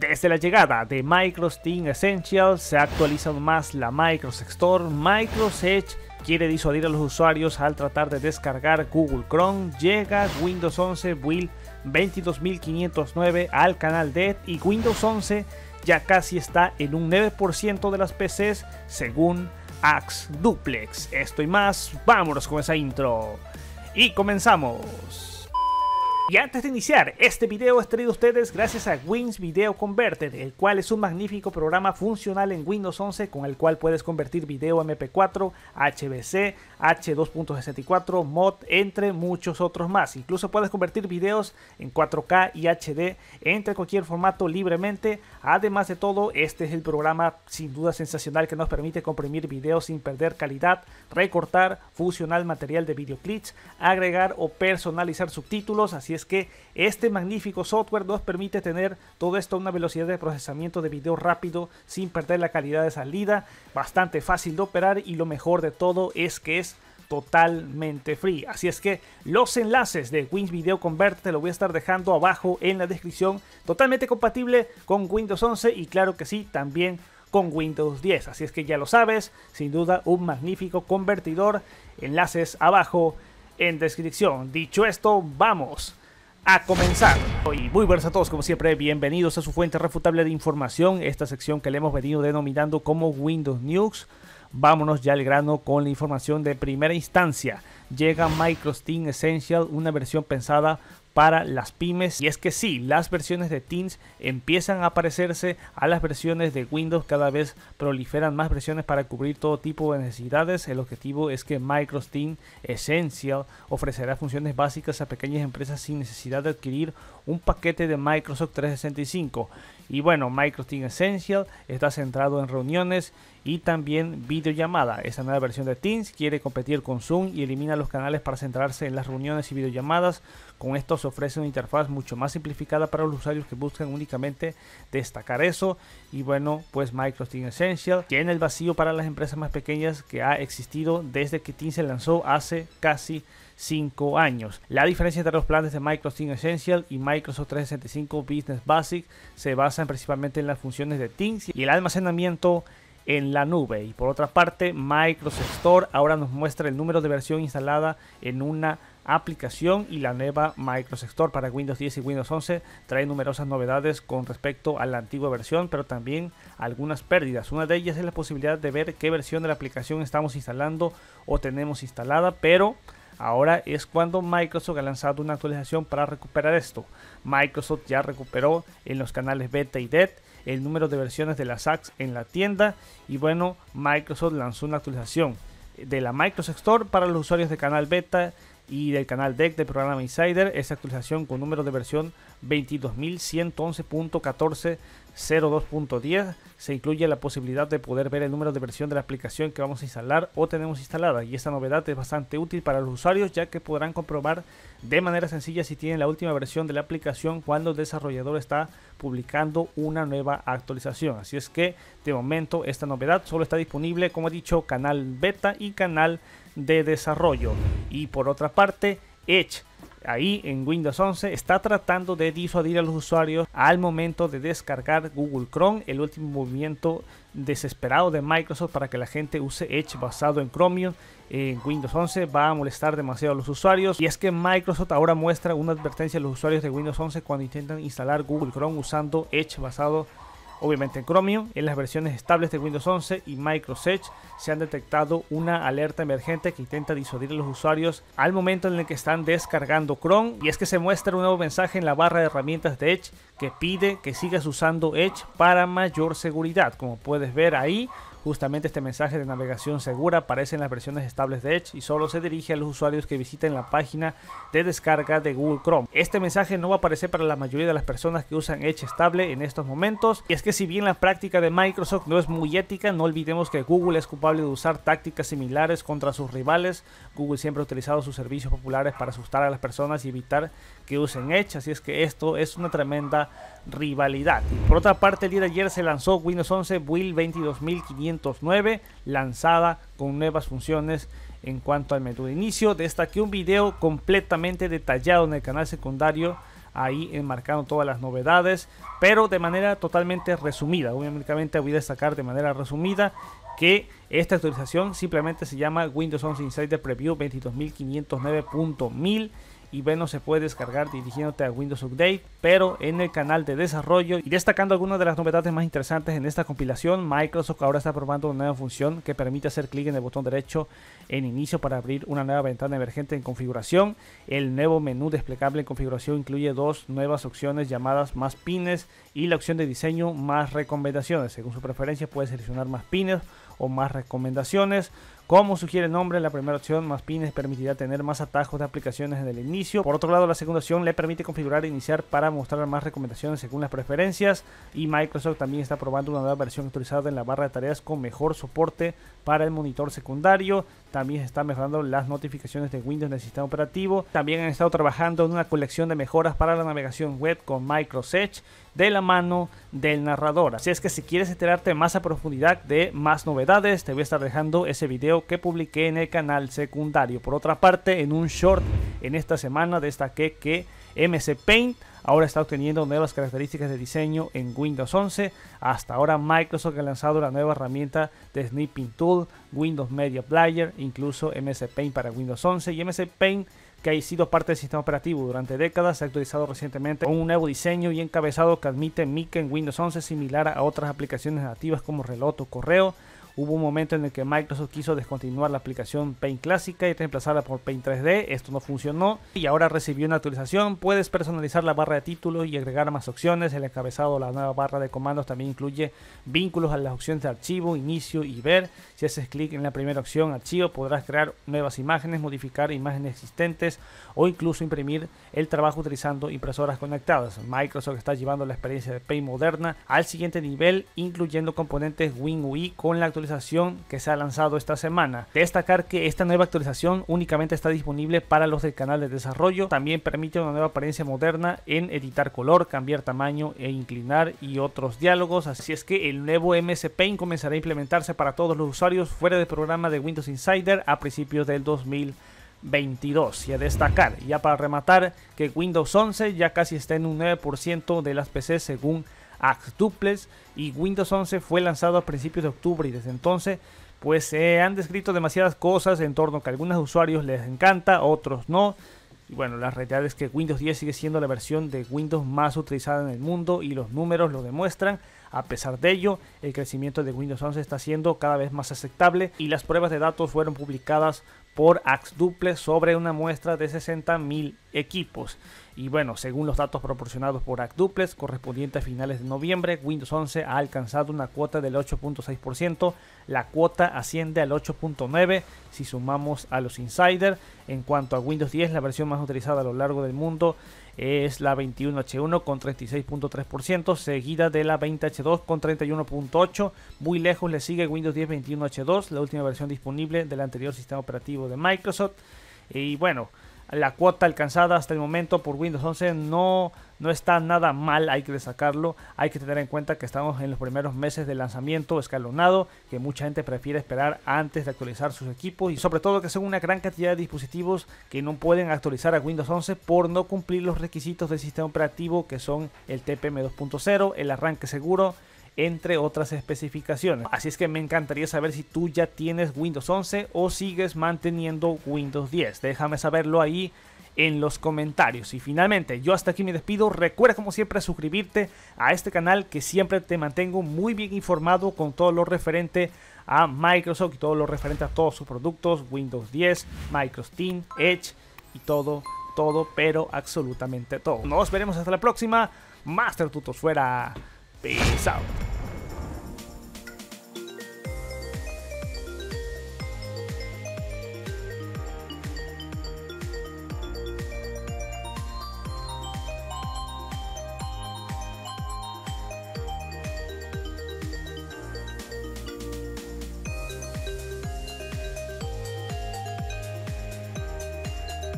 Desde la llegada de Microsoft Team Essentials se ha actualizado más la Microsoft Store, Microsoft Edge quiere disuadir a los usuarios al tratar de descargar Google Chrome, llega Windows 11 Build 22509 al canal Dead. y Windows 11 ya casi está en un 9% de las PCs según Axe Duplex. Esto y más, vámonos con esa intro. Y comenzamos. Y antes de iniciar, este video es traído ustedes gracias a Wins Video Converter, el cual es un magnífico programa funcional en Windows 11 con el cual puedes convertir video MP4, hbc H2.64, mod, entre muchos otros más. Incluso puedes convertir videos en 4K y HD entre cualquier formato libremente. Además de todo, este es el programa sin duda sensacional que nos permite comprimir videos sin perder calidad, recortar, fusionar material de videoclips, agregar o personalizar subtítulos, así que este magnífico software nos permite tener todo esto a una velocidad de procesamiento de video rápido sin perder la calidad de salida, bastante fácil de operar y lo mejor de todo es que es totalmente free. Así es que los enlaces de Wins Video Convert te lo voy a estar dejando abajo en la descripción, totalmente compatible con Windows 11 y claro que sí, también con Windows 10. Así es que ya lo sabes, sin duda un magnífico convertidor. Enlaces abajo en descripción. Dicho esto, vamos a comenzar. hoy muy buenas a todos, como siempre, bienvenidos a su fuente refutable de información, esta sección que le hemos venido denominando como Windows News. Vámonos ya al grano con la información de primera instancia. Llega Microsoft Essential, una versión pensada para las pymes. Y es que sí, las versiones de Teams empiezan a parecerse a las versiones de Windows. Cada vez proliferan más versiones para cubrir todo tipo de necesidades. El objetivo es que Microsoft Teams Essential ofrecerá funciones básicas a pequeñas empresas sin necesidad de adquirir un paquete de Microsoft 365. Y bueno, Microsoft Team Essential está centrado en reuniones y también videollamada. Esta nueva versión de Teams quiere competir con Zoom y elimina los canales para centrarse en las reuniones y videollamadas. Con esto se ofrece una interfaz mucho más simplificada para los usuarios que buscan únicamente destacar eso. Y bueno, pues Microsoft Team Essential tiene el vacío para las empresas más pequeñas que ha existido desde que Teams se lanzó hace casi 5 años. La diferencia entre los planes de Microsoft Team Essential y Microsoft 365 Business Basic se basa principalmente en las funciones de Teams y el almacenamiento en la nube. Y por otra parte, Microsoft Store ahora nos muestra el número de versión instalada en una aplicación y la nueva Microsoft Store para Windows 10 y Windows 11 trae numerosas novedades con respecto a la antigua versión, pero también algunas pérdidas. Una de ellas es la posibilidad de ver qué versión de la aplicación estamos instalando o tenemos instalada, pero Ahora es cuando Microsoft ha lanzado una actualización para recuperar esto. Microsoft ya recuperó en los canales beta y dead el número de versiones de las apps en la tienda y bueno, Microsoft lanzó una actualización de la Microsoft Store para los usuarios de canal beta y del canal DEC del programa Insider. Esa actualización con número de versión 22.111.1402.10 se incluye la posibilidad de poder ver el número de versión de la aplicación que vamos a instalar o tenemos instalada. Y esta novedad es bastante útil para los usuarios ya que podrán comprobar de manera sencilla si tienen la última versión de la aplicación cuando el desarrollador está publicando una nueva actualización. Así es que de momento esta novedad solo está disponible como he dicho canal beta y canal de desarrollo. Y por otra parte, Edge ahí en Windows 11 está tratando de disuadir a los usuarios al momento de descargar Google Chrome, el último movimiento desesperado de Microsoft para que la gente use Edge basado en Chromium en Windows 11 va a molestar demasiado a los usuarios y es que Microsoft ahora muestra una advertencia a los usuarios de Windows 11 cuando intentan instalar Google Chrome usando Edge basado en Obviamente en Chromium, en las versiones estables de Windows 11 y Microsoft Edge se han detectado una alerta emergente que intenta disuadir a los usuarios al momento en el que están descargando Chrome y es que se muestra un nuevo mensaje en la barra de herramientas de Edge que pide que sigas usando Edge para mayor seguridad. Como puedes ver ahí, Justamente este mensaje de navegación segura aparece en las versiones estables de Edge y solo se dirige a los usuarios que visiten la página de descarga de Google Chrome. Este mensaje no va a aparecer para la mayoría de las personas que usan Edge estable en estos momentos. Y es que si bien la práctica de Microsoft no es muy ética, no olvidemos que Google es culpable de usar tácticas similares contra sus rivales. Google siempre ha utilizado sus servicios populares para asustar a las personas y evitar que usen Edge. Así es que esto es una tremenda rivalidad. Por otra parte, el día de ayer se lanzó Windows 11 Build 22500 lanzada con nuevas funciones en cuanto al menú de inicio. Destaque un video completamente detallado en el canal secundario, ahí enmarcando todas las novedades, pero de manera totalmente resumida. Obviamente voy a destacar de manera resumida que esta actualización simplemente se llama Windows 11 Insider Preview 22.509.1000 y bueno, se puede descargar dirigiéndote a Windows Update, pero en el canal de desarrollo y destacando algunas de las novedades más interesantes en esta compilación, Microsoft ahora está probando una nueva función que permite hacer clic en el botón derecho en inicio para abrir una nueva ventana emergente en configuración. El nuevo menú desplegable en configuración incluye dos nuevas opciones llamadas más pines y la opción de diseño más recomendaciones. Según su preferencia puede seleccionar más pines o más recomendaciones. Como sugiere el nombre, la primera opción, más pines, permitirá tener más atajos de aplicaciones en el inicio. Por otro lado, la segunda opción le permite configurar e iniciar para mostrar más recomendaciones según las preferencias. Y Microsoft también está probando una nueva versión actualizada en la barra de tareas con mejor soporte para el monitor secundario. También está mejorando las notificaciones de Windows en el sistema operativo. También han estado trabajando en una colección de mejoras para la navegación web con Microsoft de la mano del narrador. Así es que si quieres enterarte más a profundidad de más novedades, te voy a estar dejando ese video que publiqué en el canal secundario. Por otra parte, en un short en esta semana destaque que ms Paint ahora está obteniendo nuevas características de diseño en Windows 11. Hasta ahora Microsoft ha lanzado la nueva herramienta de Snipping Tool, Windows Media Player, incluso ms Paint para Windows 11 y ms Paint que ha sido parte del sistema operativo durante décadas, se ha actualizado recientemente con un nuevo diseño y encabezado que admite MIC en Windows 11 similar a otras aplicaciones nativas como Reloto, o correo, Hubo un momento en el que Microsoft quiso descontinuar la aplicación Paint clásica y reemplazarla por Paint 3D, esto no funcionó y ahora recibió una actualización, puedes personalizar la barra de títulos y agregar más opciones, el encabezado de la nueva barra de comandos también incluye vínculos a las opciones de archivo, inicio y ver, si haces clic en la primera opción archivo podrás crear nuevas imágenes, modificar imágenes existentes o incluso imprimir el trabajo utilizando impresoras conectadas. Microsoft está llevando la experiencia de Paint moderna al siguiente nivel incluyendo componentes WinUI con la actualización actualización que se ha lanzado esta semana. Destacar que esta nueva actualización únicamente está disponible para los del canal de desarrollo. También permite una nueva apariencia moderna en editar color, cambiar tamaño e inclinar y otros diálogos. Así es que el nuevo MS Paint comenzará a implementarse para todos los usuarios fuera del programa de Windows Insider a principios del 2022 y a destacar, ya para rematar, que Windows 11 ya casi está en un 9% de las PCs según Duples y Windows 11 fue lanzado a principios de octubre y desde entonces pues se han descrito demasiadas cosas en torno a que a algunos usuarios les encanta, otros no. Y bueno, la realidad es que Windows 10 sigue siendo la versión de Windows más utilizada en el mundo y los números lo demuestran. A pesar de ello, el crecimiento de Windows 11 está siendo cada vez más aceptable y las pruebas de datos fueron publicadas por Axduple sobre una muestra de 60.000 equipos. Y bueno, según los datos proporcionados por AcDuples, correspondiente a finales de noviembre, Windows 11 ha alcanzado una cuota del 8.6%, la cuota asciende al 8.9% si sumamos a los Insider. En cuanto a Windows 10, la versión más utilizada a lo largo del mundo es la 21H1 con 36.3%, seguida de la 20H2 con 31.8%. Muy lejos le sigue Windows 10 21H2, la última versión disponible del anterior sistema operativo de Microsoft. Y bueno, la cuota alcanzada hasta el momento por Windows 11 no, no está nada mal, hay que destacarlo, hay que tener en cuenta que estamos en los primeros meses de lanzamiento escalonado, que mucha gente prefiere esperar antes de actualizar sus equipos y sobre todo que son una gran cantidad de dispositivos que no pueden actualizar a Windows 11 por no cumplir los requisitos del sistema operativo que son el TPM 2.0, el arranque seguro, entre otras especificaciones. Así es que me encantaría saber si tú ya tienes Windows 11 o sigues manteniendo Windows 10. Déjame saberlo ahí en los comentarios. Y finalmente, yo hasta aquí me despido. Recuerda como siempre suscribirte a este canal que siempre te mantengo muy bien informado con todo lo referente a Microsoft y todo lo referente a todos sus productos, Windows 10, Microsoft Team, Edge y todo, todo, pero absolutamente todo. Nos veremos hasta la próxima. Master Tutos fuera. Peace out.